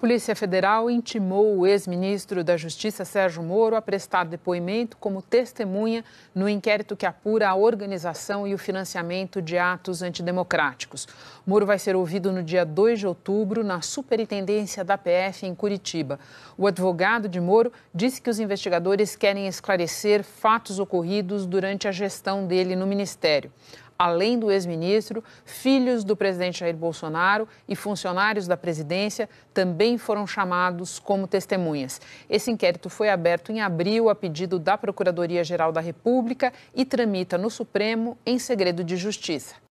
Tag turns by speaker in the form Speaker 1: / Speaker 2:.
Speaker 1: Polícia Federal intimou o ex-ministro da Justiça Sérgio Moro a prestar depoimento como testemunha no inquérito que apura a organização e o financiamento de atos antidemocráticos. Moro vai ser ouvido no dia 2 de outubro na Superintendência da PF em Curitiba. O advogado de Moro disse que os investigadores querem esclarecer fatos ocorridos durante a gestão dele no ministério além do ex-ministro, filhos do presidente Jair Bolsonaro e funcionários da presidência também foram chamados como testemunhas. Esse inquérito foi aberto em abril a pedido da Procuradoria-Geral da República e tramita no Supremo em segredo de justiça.